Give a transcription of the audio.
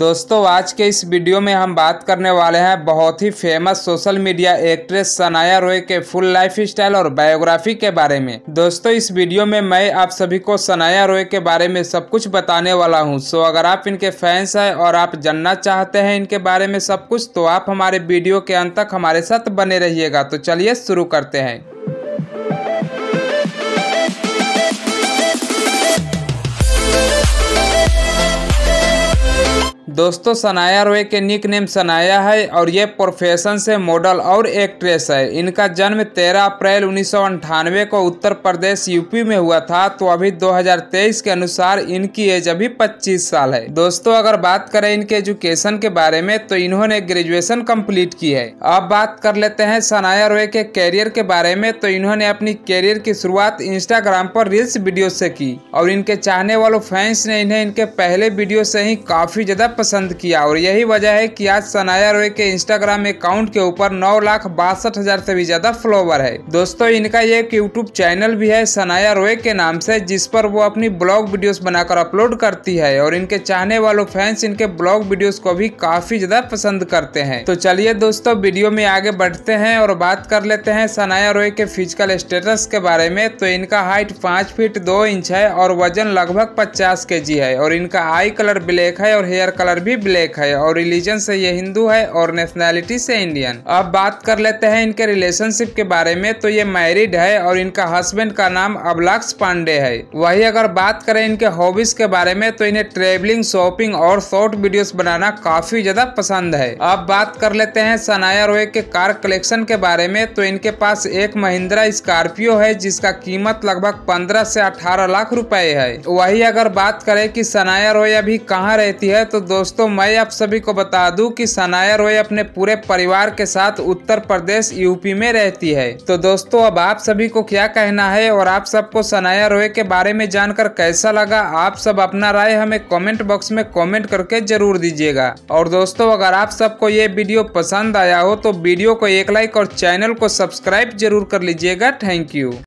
दोस्तों आज के इस वीडियो में हम बात करने वाले हैं बहुत ही famous social media actress Sanaya Roy के फुल लाइफ स्टाइल और बायोग्राफी के बारे में दोस्तों इस वीडियो में मैं आप सभी को सनाया रॉय के बारे में सब कुछ बताने वाला हूं सो अगर आप इनके फैंस हैं और आप जानना चाहते हैं इनके बारे में सब कुछ तो आप हमारे वीडियो के अंत तक हमारे साथ बने रहिएगा तो चलिए शुरू करते हैं दोस्तों सनाया रोय के निक नेम सनाया है और ये प्रोफेशन से मॉडल और एक्ट्रेस है इनका जन्म 13 अप्रैल उन्नीस को उत्तर प्रदेश यूपी में हुआ था तो अभी 2023 के अनुसार इनकी एज अभी 25 साल है दोस्तों अगर बात करें इनके एजुकेशन के बारे में तो इन्होंने ग्रेजुएशन कंप्लीट की है अब बात कर लेते हैं सनाया रोय के कैरियर के बारे में तो इन्होंने अपनी कैरियर की शुरुआत इंस्टाग्राम पर रील्स वीडियो से की और इनके चाहने वालों फैंस ने इन्हें इनके पहले वीडियो से ही काफी ज्यादा पसंद किया और यही वजह है कि आज सनाया रॉय के इंस्टाग्राम अकाउंट के ऊपर नौ लाख बासठ हजार से भी ज्यादा फॉलोवर है दोस्तों इनका एक यूट्यूब चैनल भी है सनाया रोय के नाम से जिस पर वो अपनी ब्लॉग वीडियोस बनाकर अपलोड करती है और इनके चाहने वालों फैंस इनके ब्लॉग वीडियोस को भी काफी ज्यादा पसंद करते हैं तो चलिए दोस्तों वीडियो में आगे बढ़ते हैं और बात कर लेते हैं सनाया रोय के फिजिकल स्टेटस के बारे में तो इनका हाइट पाँच फीट दो इंच है और वजन लगभग पचास के है और इनका आई कलर ब्लैक है और हेयर कलर कलर भी ब्लैक है और रिलीजन से ये हिंदू है और नेशनैलिटी से इंडियन अब बात कर लेते हैं इनके रिलेशनशिप के बारे में तो ये मैरिड है और इनका हस्बैंड का नाम अबलाक्स पांडे है वही अगर बात करें इनके हॉबीज के बारे में तो इन्हें ट्रेवलिंग शॉपिंग और शॉर्ट वीडियोस बनाना काफी ज्यादा पसंद है अब बात कर लेते हैं सनाया रोय के कार कलेक्शन के बारे में तो इनके पास एक महिंद्रा स्कॉर्पियो है जिसका कीमत लगभग पंद्रह से अठारह लाख रुपए है वही अगर बात करें की सनाया रोय अभी कहाँ रहती है तो दो दोस्तों मैं आप सभी को बता दूं कि सनाया रॉय अपने पूरे परिवार के साथ उत्तर प्रदेश यूपी में रहती है तो दोस्तों अब आप सभी को क्या कहना है और आप सबको सनाया रॉय के बारे में जानकर कैसा लगा आप सब अपना राय हमें कमेंट बॉक्स में कमेंट करके जरूर दीजिएगा और दोस्तों अगर आप सबको ये वीडियो पसंद आया हो तो वीडियो को एक लाइक और चैनल को सब्सक्राइब जरूर कर लीजिएगा थैंक यू